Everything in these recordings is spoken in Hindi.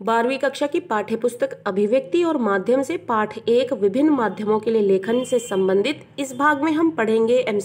बारहवीं कक्षा की पाठ्यपुस्तक अभिव्यक्ति और माध्यम से पाठ एक विभिन्न माध्यमों के लिए लेखन से संबंधित इस भाग में हम पढ़ेंगे एम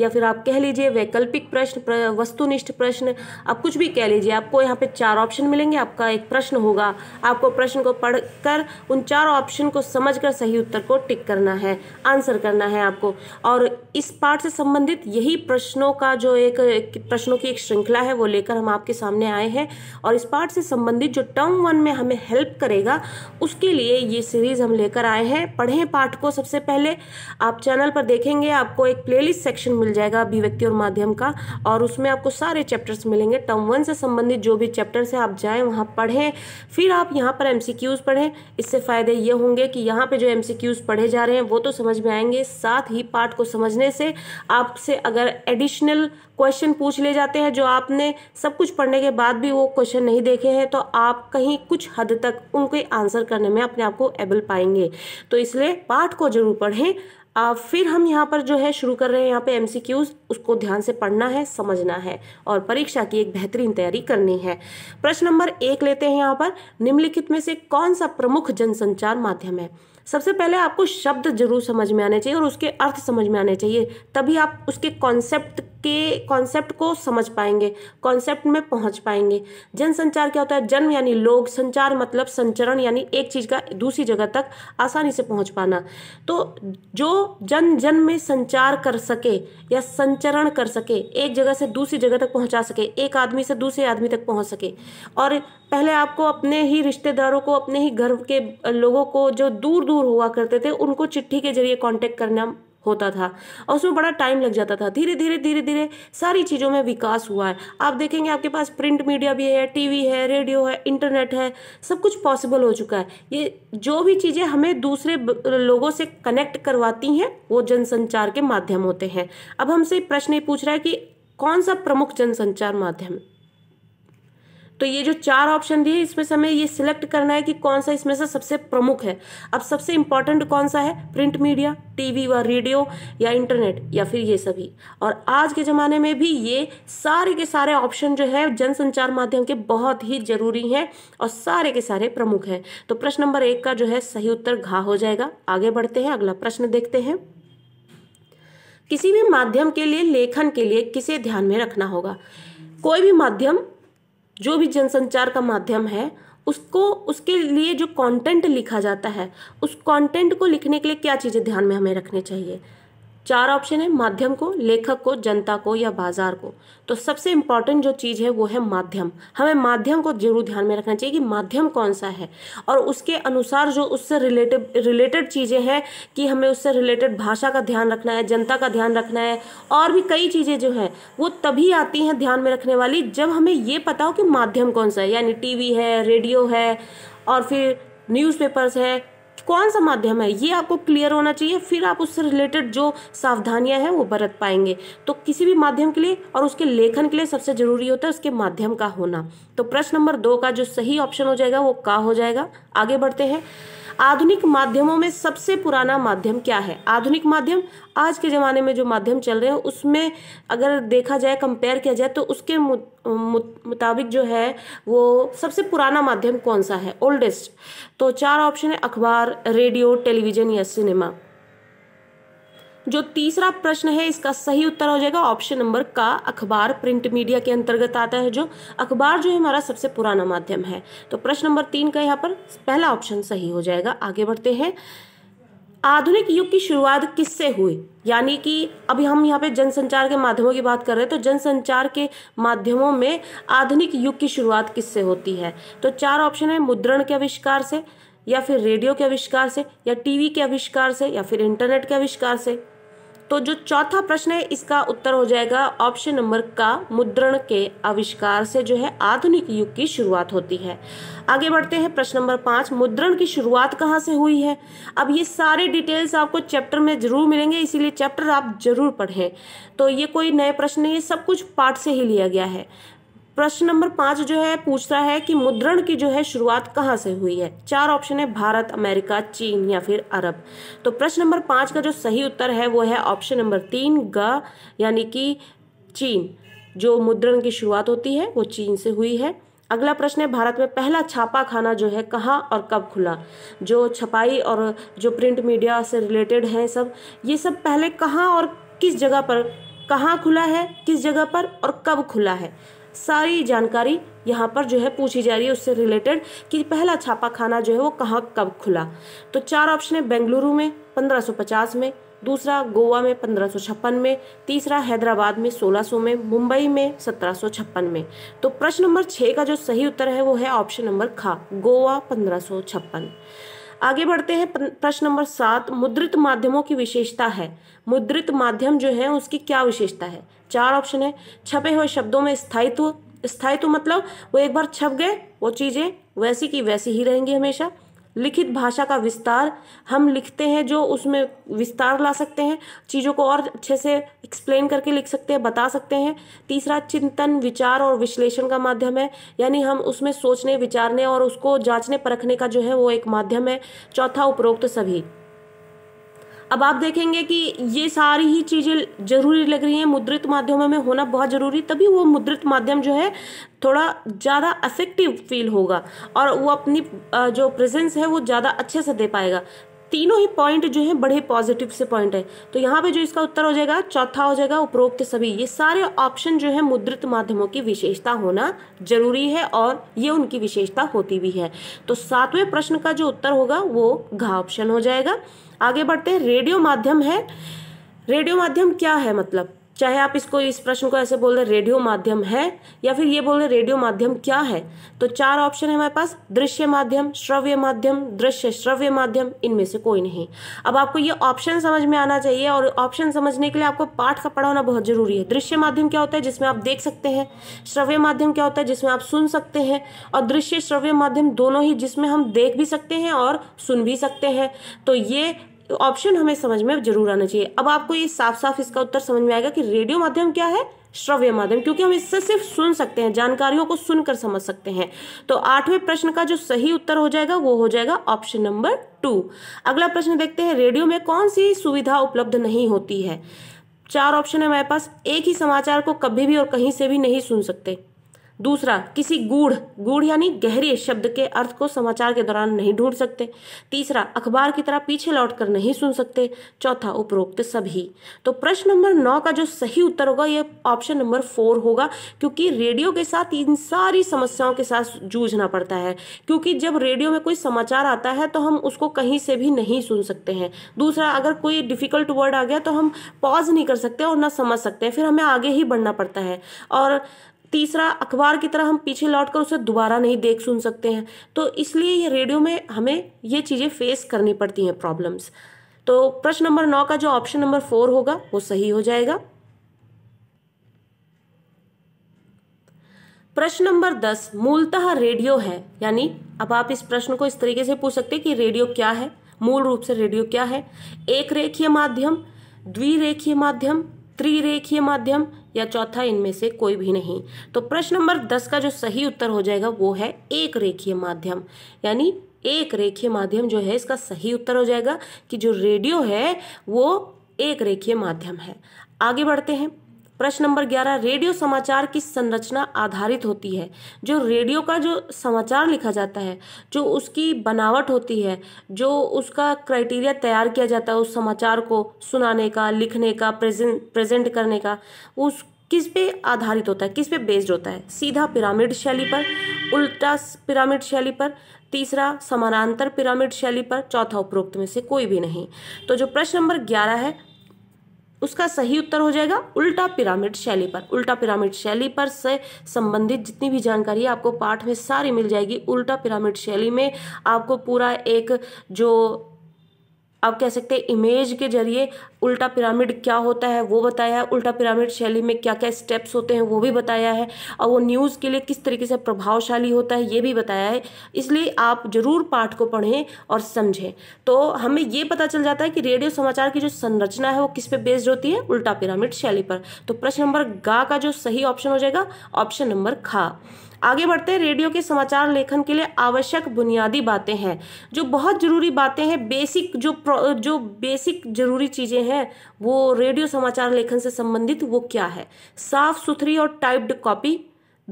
या फिर आप कह लीजिए वैकल्पिक प्रश्न प्र, वस्तुनिष्ठ प्रश्न आप कुछ भी कह लीजिए आपको यहाँ पे चार ऑप्शन मिलेंगे आपका एक प्रश्न होगा आपको प्रश्न को पढ़कर उन चार ऑप्शन को समझ कर सही उत्तर को टिक करना है आंसर करना है आपको और इस पाठ से संबंधित यही प्रश्नों का जो एक प्रश्नों की एक श्रृंखला है वो लेकर हम आपके सामने आए हैं और इस पाठ से संबंधित जो टर्म वन में हमें हेल्प करेगा उसके लिए ये सीरीज़ हम लेकर आए हैं पढ़ें पाठ को सबसे पहले आप चैनल पर देखेंगे आपको एक प्लेलिस्ट सेक्शन मिल जाएगा अभिव्यक्ति और माध्यम का और उसमें आपको सारे चैप्टर्स मिलेंगे टर्म वन से संबंधित जो भी चैप्टर्स हैं आप जाएँ वहाँ पढ़ें फिर आप यहाँ पर एम पढ़ें इससे फ़ायदे ये होंगे कि यहाँ पर जो एम पढ़े जा रहे हैं वो तो समझ में आएंगे साथ ही पाठ को समझने से आपसे अगर एडिशनल क्वेश्चन पूछ ले जाते हैं जो आपने सब कुछ पढ़ने के बाद भी वो क्वेश्चन नहीं देखे हैं तो आप आप कहीं कुछ हद तक उनके आंसर करने में अपने आप को एबल पाएंगे तो इसलिए पाठ को जरूर पढ़ें आ, फिर हम यहाँ पर जो है शुरू कर रहे हैं यहाँ पे एम उसको ध्यान से पढ़ना है समझना है और परीक्षा की एक बेहतरीन तैयारी करनी है प्रश्न नंबर एक लेते हैं यहाँ पर निम्नलिखित में से कौन सा प्रमुख जनसंचार माध्यम है सबसे पहले आपको शब्द जरूर समझ में आने चाहिए और उसके अर्थ समझ में आने चाहिए तभी आप उसके कॉन्सेप्ट के कॉन्सेप्ट को समझ पाएंगे कॉन्सेप्ट में पहुंच पाएंगे जन संचार क्या होता है जन्म यानी लोग संचार मतलब संचरण यानी एक चीज़ का दूसरी जगह तक आसानी से पहुंच पाना तो जो जन जन में संचार कर सके या संचरण कर सके एक जगह से दूसरी जगह तक पहुंचा सके एक आदमी से दूसरे आदमी तक पहुंच सके और पहले आपको अपने ही रिश्तेदारों को अपने ही घर के लोगों को जो दूर दूर दूर हुआ करते थे उनको चिट्ठी के जरिए कांटेक्ट करना होता था और उसमें बड़ा टाइम लग जाता था धीरे धीरे धीरे धीरे सारी चीज़ों में विकास हुआ है आप देखेंगे आपके पास प्रिंट मीडिया भी है टीवी है रेडियो है इंटरनेट है सब कुछ पॉसिबल हो चुका है ये जो भी चीज़ें हमें दूसरे लोगों से कनेक्ट करवाती हैं वो जनसंचार के माध्यम होते हैं अब हमसे प्रश्न ये पूछ रहा है कि कौन सा प्रमुख जनसंचार माध्यम तो ये जो चार ऑप्शन दिए इसमें से हमें ये सिलेक्ट करना है कि कौन सा इसमें से सबसे प्रमुख है अब सबसे इंपॉर्टेंट कौन सा है प्रिंट मीडिया टीवी व रेडियो या इंटरनेट या फिर ये सभी और आज के ज़माने में भी ये सारे के सारे ऑप्शन जो है जनसंचार माध्यम के बहुत ही जरूरी हैं और सारे के सारे प्रमुख हैं तो प्रश्न नंबर एक का जो है सही उत्तर घा हो जाएगा आगे बढ़ते हैं अगला प्रश्न देखते हैं किसी भी माध्यम के लिए लेखन के लिए किसे ध्यान में रखना होगा कोई भी माध्यम जो भी जनसंचार का माध्यम है उसको उसके लिए जो कंटेंट लिखा जाता है उस कंटेंट को लिखने के लिए क्या चीज़ें ध्यान में हमें रखनी चाहिए चार ऑप्शन है माध्यम को लेखक को जनता को या बाजार को तो सबसे इंपॉर्टेंट जो चीज़ है वो है माध्यम हमें माध्यम को जरूर ध्यान में रखना चाहिए कि माध्यम कौन सा है और उसके अनुसार जो उससे रिलेटेड रिलेटेड चीज़ें हैं कि हमें उससे रिलेटेड भाषा का ध्यान रखना है जनता का ध्यान रखना है और भी कई चीज़ें जो हैं वो तभी आती हैं ध्यान में रखने वाली जब हमें ये पता हो कि माध्यम कौन सा है यानी टीवी है रेडियो है और फिर न्यूज़पेपर्स है कौन सा माध्यम है ये आपको क्लियर होना चाहिए फिर आप उससे रिलेटेड जो सावधानियां हैं वो बरत पाएंगे तो किसी भी माध्यम के लिए और उसके लेखन के लिए सबसे जरूरी होता है उसके माध्यम का होना तो प्रश्न नंबर दो का जो सही ऑप्शन हो जाएगा वो का हो जाएगा आगे बढ़ते हैं आधुनिक माध्यमों में सबसे पुराना माध्यम क्या है आधुनिक माध्यम आज के ज़माने में जो माध्यम चल रहे हैं उसमें अगर देखा जाए कंपेयर किया जाए तो उसके मुताबिक जो है वो सबसे पुराना माध्यम कौन सा है ओल्डेस्ट तो चार ऑप्शन है अखबार रेडियो टेलीविज़न या सिनेमा जो तीसरा प्रश्न है इसका सही उत्तर हो जाएगा ऑप्शन नंबर का अखबार प्रिंट मीडिया के अंतर्गत आता है जो अखबार जो है हमारा सबसे पुराना माध्यम है तो प्रश्न नंबर तीन का यहाँ पर पहला ऑप्शन सही हो जाएगा आगे बढ़ते हैं आधुनिक युग की शुरुआत किससे हुई यानी कि अभी हम यहाँ पे जनसंचार के माध्यमों की बात कर रहे हैं तो जनसंचार के माध्यमों में आधुनिक युग की शुरुआत किससे होती है तो चार ऑप्शन है मुद्रण के आविष्कार से या फिर रेडियो के आविष्कार से या टीवी के आविष्कार से या फिर इंटरनेट के आविष्कार से तो जो चौथा प्रश्न है इसका उत्तर हो जाएगा ऑप्शन नंबर का मुद्रण के आविष्कार से जो है आधुनिक युग की शुरुआत होती है आगे बढ़ते हैं प्रश्न नंबर पांच मुद्रण की शुरुआत कहाँ से हुई है अब ये सारे डिटेल्स आपको चैप्टर में जरूर मिलेंगे इसीलिए चैप्टर आप जरूर पढ़ें तो ये कोई नए प्रश्न नहीं है सब कुछ पाठ से ही लिया गया है प्रश्न नंबर पांच जो है पूछता है कि मुद्रण की जो है शुरुआत कहाँ से हुई है चार ऑप्शन है भारत अमेरिका चीन या फिर अरब तो प्रश्न नंबर पांच का जो सही उत्तर है वो है ऑप्शन नंबर तीन ग यानी कि चीन जो मुद्रण की शुरुआत होती है वो चीन से हुई है अगला प्रश्न है भारत में पहला छापा खाना जो है कहाँ और कब खुला जो छपाई और जो प्रिंट मीडिया से रिलेटेड है सब ये सब पहले कहाँ और किस जगह पर कहाँ खुला है किस जगह पर और कब खुला है सारी जानकारी यहाँ पर जो है पूछी जा रही है उससे रिलेटेड कि पहला छापा खाना जो है वो कहाँ कब खुला तो चार ऑप्शन है बेंगलुरु में 1550 में दूसरा गोवा में पंद्रह में तीसरा हैदराबाद में 1600 में मुंबई में सत्रह में तो प्रश्न नंबर छः का जो सही उत्तर है वो है ऑप्शन नंबर खा गोवा पंद्रह आगे बढ़ते हैं प्रश्न नंबर सात मुद्रित माध्यमों की विशेषता है मुद्रित माध्यम जो है उसकी क्या विशेषता है चार ऑप्शन है छपे हुए शब्दों में स्थायित्व स्थायित्व मतलब वो एक बार छप गए वो चीज़ें वैसी की वैसी ही रहेंगी हमेशा लिखित भाषा का विस्तार हम लिखते हैं जो उसमें विस्तार ला सकते हैं चीज़ों को और अच्छे से एक्सप्लेन करके लिख सकते हैं बता सकते हैं तीसरा चिंतन विचार और विश्लेषण का माध्यम है यानी हम उसमें सोचने विचारने और उसको जांचने परखने का जो है वो एक माध्यम है चौथा उपरोक्त सभी अब आप देखेंगे कि ये सारी ही चीज़ें जरूरी लग रही हैं मुद्रित माध्यमों में होना बहुत ज़रूरी तभी वो मुद्रित माध्यम जो है थोड़ा ज़्यादा अफेक्टिव फील होगा और वो अपनी जो प्रेजेंस है वो ज़्यादा अच्छे से दे पाएगा तीनों ही पॉइंट जो है बड़े पॉजिटिव से पॉइंट है तो यहाँ पे जो इसका उत्तर हो जाएगा चौथा हो जाएगा उपरोक्त सभी ये सारे ऑप्शन जो है मुद्रित माध्यमों की विशेषता होना जरूरी है और ये उनकी विशेषता होती भी है तो सातवें प्रश्न का जो उत्तर होगा वो घा ऑप्शन हो जाएगा आगे बढ़ते हैं रेडियो माध्यम है रेडियो माध्यम क्या है मतलब चाहे आप इसको इस प्रश्न को ऐसे बोल रहे रेडियो माध्यम है या फिर ये बोल रहे रेडियो माध्यम क्या है तो चार ऑप्शन है हमारे पास दृश्य माध्यम श्रव्य माध्यम दृश्य श्रव्य माध्यम इनमें से कोई नहीं अब आपको ये ऑप्शन समझ में आना चाहिए और ऑप्शन समझने के लिए आपको पाठ का पढ़ा होना बहुत जरूरी है दृश्य माध्यम क्या होता है जिसमें आप देख सकते हैं श्रव्य माध्यम क्या होता है जिसमें आप सुन सकते हैं और दृश्य श्रव्य माध्यम दोनों ही जिसमें हम देख भी सकते हैं और सुन भी सकते हैं तो ये तो ऑप्शन हमें समझ में जरूर आना चाहिए अब आपको ये साफ साफ इसका उत्तर समझ में आएगा कि रेडियो माध्यम क्या है श्रव्य माध्यम क्योंकि हम इससे सिर्फ सुन सकते हैं जानकारियों को सुनकर समझ सकते हैं तो आठवें प्रश्न का जो सही उत्तर हो जाएगा वो हो जाएगा ऑप्शन नंबर टू अगला प्रश्न देखते हैं रेडियो में कौन सी सुविधा उपलब्ध नहीं होती है चार ऑप्शन है हमारे पास एक ही समाचार को कभी भी और कहीं से भी नहीं सुन सकते दूसरा किसी गूढ़ गूढ़ यानी गहरे शब्द के अर्थ को समाचार के दौरान नहीं ढूंढ सकते तीसरा अखबार की तरह पीछे लौटकर नहीं सुन सकते चौथा उपरोक्त सभी तो प्रश्न नंबर नौ का जो सही उत्तर होगा यह ऑप्शन नंबर फोर होगा क्योंकि रेडियो के साथ इन सारी समस्याओं के साथ जूझना पड़ता है क्योंकि जब रेडियो में कोई समाचार आता है तो हम उसको कहीं से भी नहीं सुन सकते हैं दूसरा अगर कोई डिफिकल्ट वर्ड आ गया तो हम पॉज नहीं कर सकते और ना समझ सकते हैं फिर हमें आगे ही बढ़ना पड़ता है और तीसरा अखबार की तरह हम पीछे लौट कर उसे दोबारा नहीं देख सुन सकते हैं तो इसलिए ये रेडियो में हमें ये चीज़ें फेस करनी पड़ती हैं प्रॉब्लम्स तो प्रश्न नंबर नौ का जो ऑप्शन नंबर फोर होगा वो सही हो जाएगा प्रश्न नंबर दस मूलतः रेडियो है यानी अब आप इस प्रश्न को इस तरीके से पूछ सकते हैं कि रेडियो क्या है मूल रूप से रेडियो क्या है एक रेखीय माध्यम द्विरेखीय माध्यम त्रिरेखीय माध्यम या चौथा इनमें से कोई भी नहीं तो प्रश्न नंबर दस का जो सही उत्तर हो जाएगा वो है एक रेखीय माध्यम यानी एक रेखीय माध्यम जो है इसका सही उत्तर हो जाएगा कि जो रेडियो है वो एक रेखीय माध्यम है आगे बढ़ते हैं प्रश्न नंबर ग्यारह रेडियो समाचार की संरचना आधारित होती है जो रेडियो का जो समाचार लिखा जाता है जो उसकी बनावट होती है जो उसका क्राइटेरिया तैयार किया जाता है उस समाचार को सुनाने का लिखने का प्रेजेंट प्रेजेंट करने का उस किस पे आधारित होता है किस पे बेस्ड होता है सीधा पिरामिड शैली पर उल्टा पिरामिड शैली पर तीसरा समानांतर पिरामिड शैली पर चौथा उपरोक्त में से कोई भी नहीं तो जो प्रश्न नंबर ग्यारह है उसका सही उत्तर हो जाएगा उल्टा पिरामिड शैली पर उल्टा पिरामिड शैली पर से संबंधित जितनी भी जानकारी है आपको पाठ में सारी मिल जाएगी उल्टा पिरामिड शैली में आपको पूरा एक जो आप कह सकते हैं इमेज के जरिए उल्टा पिरामिड क्या होता है वो बताया है उल्टा पिरामिड शैली में क्या क्या स्टेप्स होते हैं वो भी बताया है और वो न्यूज़ के लिए किस तरीके से प्रभावशाली होता है ये भी बताया है इसलिए आप ज़रूर पाठ को पढ़ें और समझें तो हमें ये पता चल जाता है कि रेडियो समाचार की जो संरचना है वो किस पे बेस्ड होती है उल्टा पिरामिड शैली पर तो प्रश्न नंबर गा का जो सही ऑप्शन हो जाएगा ऑप्शन नंबर खा आगे बढ़ते हैं रेडियो के समाचार लेखन के लिए आवश्यक बुनियादी बातें हैं जो बहुत ज़रूरी बातें हैं बेसिक जो जो बेसिक ज़रूरी चीज़ें हैं वो रेडियो समाचार लेखन से संबंधित वो क्या है साफ सुथरी और टाइप्ड कॉपी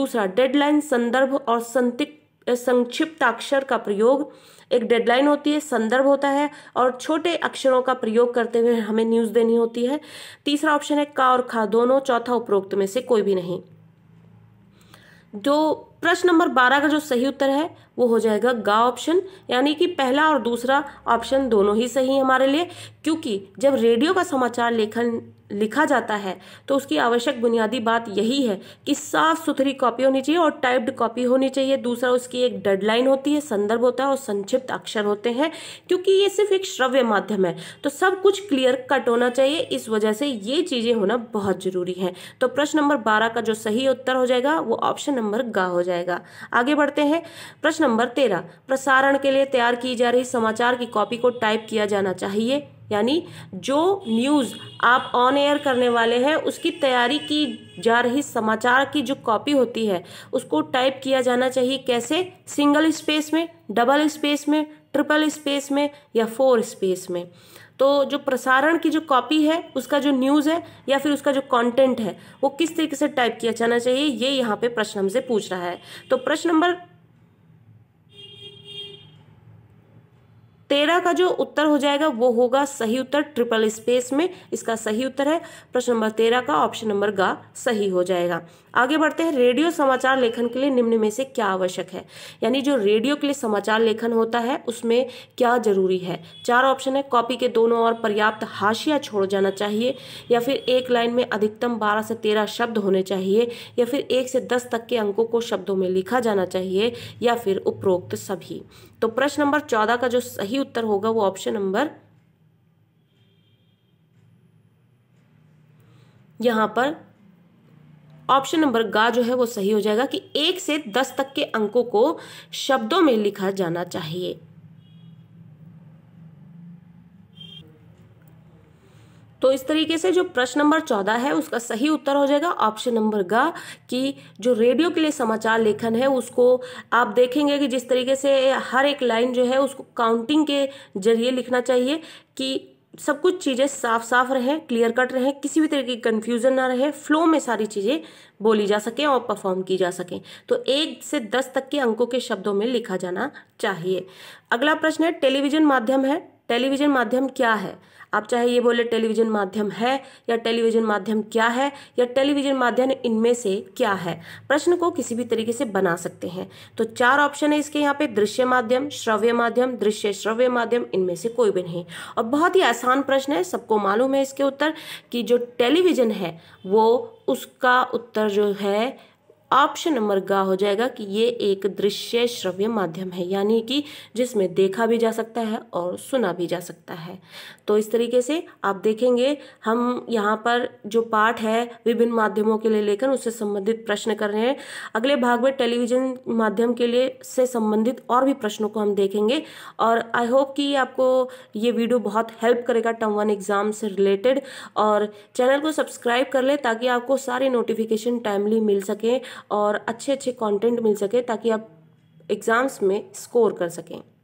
दूसरा डेडलाइन संदर्भ और संतिक संक्षिप्त अक्षर का प्रयोग एक डेडलाइन होती है संदर्भ होता है और छोटे अक्षरों का प्रयोग करते हुए हमें न्यूज़ देनी होती है तीसरा ऑप्शन है का और खा दोनों चौथा उपरोक्त में से कोई भी नहीं जो प्रश्न नंबर बारह का जो सही उत्तर है वो हो जाएगा गा ऑप्शन यानी कि पहला और दूसरा ऑप्शन दोनों ही सही है हमारे लिए क्योंकि जब रेडियो का समाचार लेखन लिखा जाता है तो उसकी आवश्यक बुनियादी बात यही है कि साफ सुथरी कॉपी होनी चाहिए और टाइप्ड कॉपी होनी चाहिए दूसरा उसकी एक डेडलाइन होती है संदर्भ होता है और संक्षिप्त अक्षर होते हैं क्योंकि ये सिर्फ एक श्रव्य माध्यम है तो सब कुछ क्लियर कट होना चाहिए इस वजह से ये चीज़ें होना बहुत ज़रूरी है तो प्रश्न नंबर बारह का जो सही उत्तर हो जाएगा वो ऑप्शन नंबर गा हो जाएगा आगे बढ़ते हैं प्रश्न नंबर तेरह प्रसारण के लिए तैयार की जा रही समाचार की कॉपी को टाइप किया जाना चाहिए यानी जो न्यूज़ आप ऑन एयर करने वाले हैं उसकी तैयारी की जा रही समाचार की जो कॉपी होती है उसको टाइप किया जाना चाहिए कैसे सिंगल स्पेस में डबल स्पेस में ट्रिपल स्पेस में या फोर स्पेस में तो जो प्रसारण की जो कॉपी है उसका जो न्यूज़ है या फिर उसका जो कंटेंट है वो किस तरीके से टाइप किया जाना चाहिए ये यहाँ पे प्रश्न हमसे पूछ रहा है तो प्रश्न नंबर तेरह का जो उत्तर हो जाएगा वो होगा सही उत्तर ट्रिपल स्पेस में इसका सही उत्तर है प्रश्न नंबर तेरह का ऑप्शन नंबर गा सही हो जाएगा आगे बढ़ते हैं रेडियो समाचार लेखन के लिए निम्न में से क्या आवश्यक है यानी जो रेडियो के लिए समाचार लेखन होता है उसमें क्या जरूरी है चार ऑप्शन है कॉपी के दोनों और पर्याप्त हाशिया छोड़ जाना चाहिए या फिर एक लाइन में अधिकतम बारह से तेरह शब्द होने चाहिए या फिर एक से दस तक के अंकों को शब्दों में लिखा जाना चाहिए या फिर उपरोक्त सभी तो प्रश्न नंबर चौदह का जो सही उत्तर होगा वो ऑप्शन नंबर यहाँ पर ऑप्शन नंबर गा जो है वो सही हो जाएगा कि एक से दस तक के अंकों को शब्दों में लिखा जाना चाहिए तो इस तरीके से जो प्रश्न नंबर चौदह है उसका सही उत्तर हो जाएगा ऑप्शन नंबर गा कि जो रेडियो के लिए समाचार लेखन है उसको आप देखेंगे कि जिस तरीके से हर एक लाइन जो है उसको काउंटिंग के जरिए लिखना चाहिए कि सब कुछ चीज़ें साफ साफ रहे क्लियर कट रहे किसी भी तरह की कन्फ्यूज़न ना रहे फ्लो में सारी चीज़ें बोली जा सकें और परफॉर्म की जा सकें तो एक से दस तक के अंकों के शब्दों में लिखा जाना चाहिए अगला प्रश्न है टेलीविज़न माध्यम है टेलीविज़न माध्यम क्या है आप चाहे ये बोले टेलीविज़न माध्यम है या टेलीविज़न माध्यम क्या है या टेलीविज़न माध्यम इनमें से क्या है प्रश्न को किसी भी तरीके से बना सकते हैं तो चार ऑप्शन है इसके यहाँ पे दृश्य माध्यम श्रव्य माध्यम दृश्य श्रव्य माध्यम इनमें से कोई भी नहीं और बहुत ही आसान प्रश्न है सबको मालूम है इसके उत्तर कि जो टेलीविज़न है वो उसका उत्तर जो है ऑप्शन नंबर गा हो जाएगा कि ये एक दृश्य श्रव्य माध्यम है यानी कि जिसमें देखा भी जा सकता है और सुना भी जा सकता है तो इस तरीके से आप देखेंगे हम यहाँ पर जो पाठ है विभिन्न माध्यमों के लिए लेकर उससे संबंधित प्रश्न कर रहे हैं अगले भाग में टेलीविजन माध्यम के लिए से संबंधित और भी प्रश्नों को हम देखेंगे और आई होप कि आपको ये वीडियो बहुत हेल्प करेगा टर्म वन एग्ज़ाम से रिलेटेड और चैनल को सब्सक्राइब कर लें ताकि आपको सारे नोटिफिकेशन टाइमली मिल सकें और अच्छे अच्छे कंटेंट मिल सके ताकि आप एग्ज़ाम्स में स्कोर कर सकें